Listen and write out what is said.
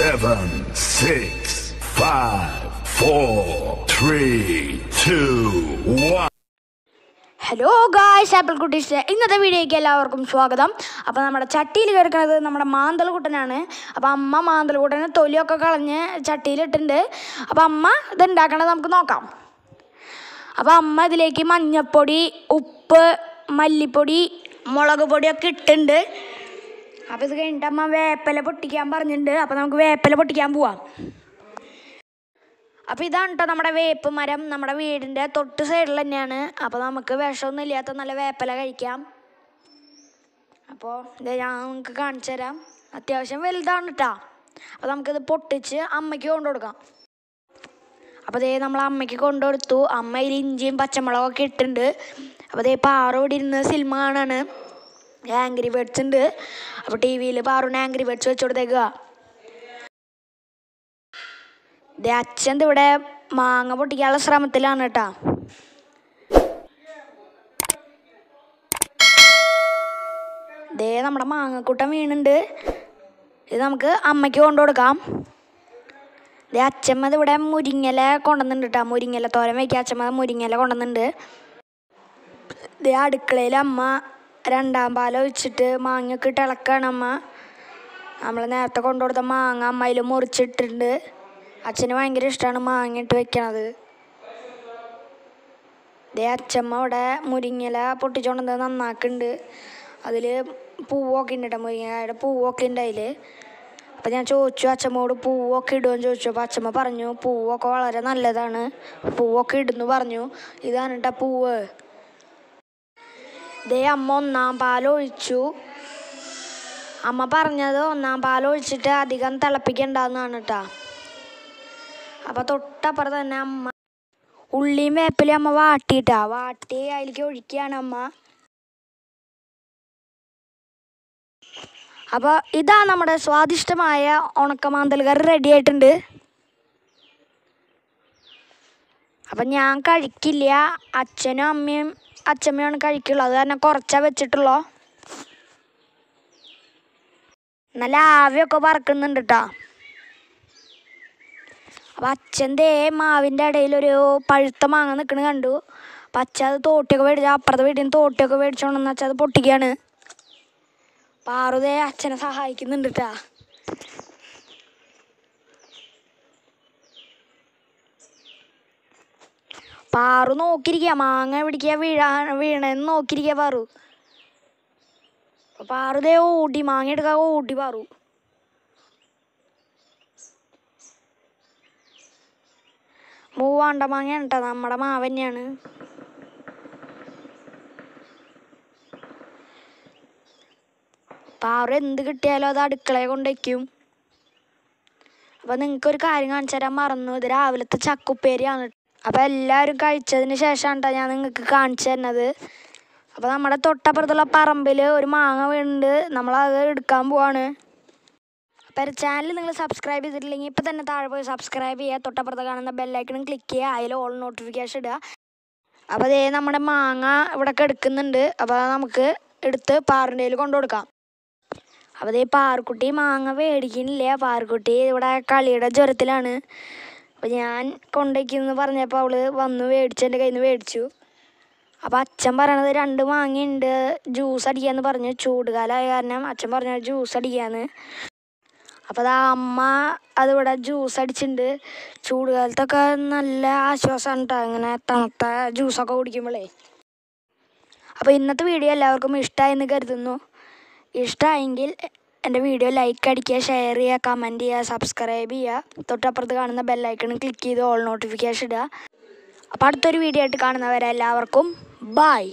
seven, six, five, four, three, two, one. Hello guys apple കുട്ടീസ് ഇന്നത്തെ വീഡിയോയ്ക്ക് എല്ലാവർക്കും സ്വാഗതം അപ്പോൾ നമ്മുടെ ചട്ടിയിൽ കിടക്കുന്നത് നമ്മുടെ മാന്തൽകുട്ടനാണ് അപ്പോൾ അമ്മ മാന്തൽകുട്ടനെ തൊലിയൊക്കെ കളഞ്ഞ് ചട്ടിയിലിട്ടുണ്ട് അപ്പോൾ അമ്മ ഇത് ഉണ്ടാക്കണത് നമുക്ക് നോക്കാം അപ്പോൾ അമ്മ ഇതിലേക്ക് മഞ്ഞൾപ്പൊടി ഉപ്പ് മല്ലിപ്പൊടി മുളക് പൊടിയൊക്കെ ഇട്ടുണ്ട് അപ്പോൾ ഇത് കഴിഞ്ഞിട്ട് അമ്മ വേപ്പല പൊട്ടിക്കാൻ പറഞ്ഞിട്ടുണ്ട് അപ്പോൾ നമുക്ക് വേപ്പല പൊട്ടിക്കാൻ പോവാം അപ്പോൾ ഇതാണ് കേട്ടോ നമ്മുടെ വേപ്പ് മരം നമ്മുടെ വീടിൻ്റെ തൊട്ട് സൈഡിൽ തന്നെയാണ് അപ്പോൾ നമുക്ക് വിഷമൊന്നും ഇല്ലാത്ത നല്ല വേപ്പല കഴിക്കാം അപ്പോൾ ഇത് ഞാൻ നിങ്ങൾക്ക് കാണിച്ചു തരാം അത്യാവശ്യം വലുതാണ് കേട്ടോ അപ്പോൾ നമുക്കിത് പൊട്ടിച്ച് അമ്മയ്ക്ക് കൊണ്ടു കൊടുക്കാം അപ്പോൾ ഇതേ നമ്മൾ അമ്മയ്ക്ക് കൊണ്ടു കൊടുത്തു അമ്മയിൽ ഇഞ്ചിയും പച്ചമുളകൊക്കെ ഇട്ടിട്ടുണ്ട് അപ്പോൾ ഇതേ പാറോടി ഇരുന്ന് സിനിമ കാണാണ് ആംഗ്രി ബേഡ്സ് ഉണ്ട് അപ്പോൾ ടി വിയിൽ പാറുന്ന ആംഗ്രി ബേഡ്സ് വെച്ച് കൊടുത്തേക്കുക ദേ അച്ഛൻ ഇവിടെ മാങ്ങ പൊട്ടിക്കാനുള്ള ശ്രമത്തിലാണ് കേട്ടാ ദേ നമ്മുടെ മാങ്ങക്കൂട്ടം വീണുണ്ട് ഇത് നമുക്ക് അമ്മയ്ക്ക് കൊണ്ടു കൊടുക്കാം ദേ അച്ഛമ്മത് ഇവിടെ മുരിങ്ങല കൊണ്ടുവന്നിട്ടുണ്ട് കേട്ടോ മുരിങ്ങല തോരൻ വയ്ക്കുക അച്ഛമ്മ മുരിങ്ങല കൊണ്ടുവന്നിട്ടുണ്ട് ദേ അടുക്കളയിൽ അമ്മ രണ്ടാം പാലം ഒഴിച്ചിട്ട് മാങ്ങയൊക്കെ ഇട്ട് ഇളക്കാണ് അമ്മ നമ്മൾ നേരത്തെ കൊണ്ടു കൊടുത്ത മാങ്ങ അമ്മയിൽ അതിൽ മുറിച്ചിട്ടുണ്ട് അച്ഛന് ഭയങ്കര ഇഷ്ടമാണ് മാങ്ങ ഇട്ട് വെക്കണത് ദേ അച്ഛമ്മ അവിടെ മുരിങ്ങല പൊട്ടിച്ചോണ്ടത് നന്നാക്കുന്നുണ്ട് അതിൽ പൂവൊക്കെ ഉണ്ട് കേട്ടോ മുരിങ്ങയുടെ പൂവൊക്കെ ഉണ്ട് അതിൽ അപ്പം ഞാൻ ചോദിച്ചു അച്ഛമ്മോട് പൂവൊക്കെ ഇടുമെന്ന് ചോദിച്ചു അപ്പോൾ അച്ഛമ്മ പറഞ്ഞു പൂവൊക്കെ വളരെ നല്ലതാണ് പൂവൊക്കെ ഇടുന്നു പറഞ്ഞു ഇതാണ് കേട്ടോ പൂവ് ദേ അമ്മ ഒന്നാം പാലൊഴിച്ചു അമ്മ പറഞ്ഞത് ഒന്നാം പാലൊഴിച്ചിട്ട് അധികം തിളപ്പിക്കണ്ടെന്നാണ് കേട്ടോ അപ്പോൾ തൊട്ടപ്പുറം തന്നെ അമ്മ ഉള്ളിയും വേപ്പിലും അമ്മ വാട്ടിയിട്ടാ വാട്ടി അതിലേക്ക് ഒഴിക്കുകയാണ് അമ്മ അപ്പോൾ ഇതാ നമ്മുടെ സ്വാദിഷ്ടമായ ഉണക്കമാന്തൽ കറി റെഡി ആയിട്ടുണ്ട് അപ്പം ഞാൻ കഴിക്കില്ല അച്ഛനും അമ്മയും അച്ചമ്മയാണ് കഴിക്കുള്ളൂ അത് കാരണം കുറച്ചാ വെച്ചിട്ടുള്ളോ നല്ല ആവിയൊക്കെ പറക്കുന്നുണ്ട് കേട്ടോ അപ്പൊ അച്ഛൻ്റെ മാവിൻ്റെ ഇടയിൽ ഒരു പഴുത്ത മാങ്ങ നിൽക്കണ കണ്ടു അപ്പം അച്ഛ അത് തോട്ടിയൊക്കെ മേടിച്ചു അപ്പുറത്തെ വീട്ടിൽ നിന്ന് തോട്ടിയൊക്കെ മേടിച്ചോണ്ടെന്ന് അച്ഛൻ അത് പൊട്ടിക്കുകയാണ് പാറുതേ അച്ഛനെ സഹായിക്കുന്നുണ്ട് കേട്ടാ പാറു നോക്കിയിരിക്കുക മാങ്ങ പിടിക്കുക വീഴാ വീണെന്ന് നോക്കിയിരിക്കുക പാറു പാറുതേ ഓടി മാങ്ങ എടുക്കാൻ ഓടി പാറു മൂവാണ്ട മാങ്ങയാണ് കേട്ടോ നമ്മുടെ മാവ് തന്നെയാണ് പാറു എന്ത് കിട്ടിയാലും അത് അടുക്കളയെ കൊണ്ടുവയ്ക്കും അപ്പോൾ നിങ്ങൾക്കൊരു കാര്യം കാണിച്ചു തരാൻ മറന്നു ഇത് രാവിലത്തെ ചക്കുപ്പേരിയാണ് അപ്പോൾ എല്ലാവരും കഴിച്ചതിന് ശേഷമാണ് കേട്ടോ ഞാൻ നിങ്ങൾക്ക് കാണിച്ചു തരുന്നത് അപ്പോൾ നമ്മുടെ തൊട്ടപ്പുറത്തുള്ള പറമ്പിൽ ഒരു മാങ്ങ വീണുണ്ട് നമ്മളത് എടുക്കാൻ പോവാണ് അപ്പോൾ ചാനൽ നിങ്ങൾ സബ്സ്ക്രൈബ് ചെയ്തിട്ടില്ലെങ്കിൽ ഇപ്പോൾ തന്നെ താഴെ പോയി സബ്സ്ക്രൈബ് ചെയ്യുക തൊട്ടപ്പുറത്ത് കാണുന്ന ബെല്ലൈക്കണും ക്ലിക്ക് ചെയ്യുക അതിൽ ഓൾ നോട്ടിഫിക്കേഷൻ ഇടുക അപ്പോൾ അതേ നമ്മുടെ മാങ്ങ ഇവിടെ എടുക്കുന്നുണ്ട് അപ്പോൾ നമുക്ക് എടുത്ത് പാറിൻ്റെ കൊണ്ടു കൊടുക്കാം അപ്പോൾ അതേ പാർക്കുട്ടി മാങ്ങ മേടിക്കുന്നില്ല പാർക്കുട്ടി ഇവിടെ കളിയുടെ ജ്വരത്തിലാണ് അപ്പോൾ ഞാൻ എന്ന് പറഞ്ഞപ്പോൾ അവൾ വന്ന് മേടിച്ചു എൻ്റെ കയ്യിൽ നിന്ന് മേടിച്ചു അപ്പോൾ അച്ഛൻ പറയണത് രണ്ട് മാങ്ങയുണ്ട് ജ്യൂസ് അടിക്കാമെന്ന് പറഞ്ഞു ചൂടുകാലമായ കാരണം അച്ഛൻ പറഞ്ഞ ജ്യൂസ് അടിക്കാന്ന് അപ്പോൾ അതാ അമ്മ അതിവിടെ ജ്യൂസ് അടിച്ചിട്ടുണ്ട് ചൂടുകാലത്തൊക്കെ നല്ല ആശ്വാസമാണ് കേട്ടോ ഇങ്ങനെ തണുത്ത ജ്യൂസൊക്കെ കുടിക്കുമ്പോളേ അപ്പോൾ ഇന്നത്തെ വീഡിയോ എല്ലാവർക്കും ഇഷ്ടമായെന്ന് കരുതുന്നു ഇഷ്ടമായെങ്കിൽ എൻ്റെ വീഡിയോ ലൈക്ക് അടിക്കുക ഷെയർ ചെയ്യുക കമൻറ്റ് ചെയ്യുക സബ്സ്ക്രൈബ് ചെയ്യുക തൊട്ടപ്പുറത്ത് കാണുന്ന ബെല്ലൈക്കണും ക്ലിക്ക് ചെയ്ത് ഓൾ നോട്ടിഫിക്കേഷൻ ഇടുക അപ്പോൾ അടുത്തൊരു വീഡിയോ ആയിട്ട് കാണുന്നവരെല്ലാവർക്കും ബായ്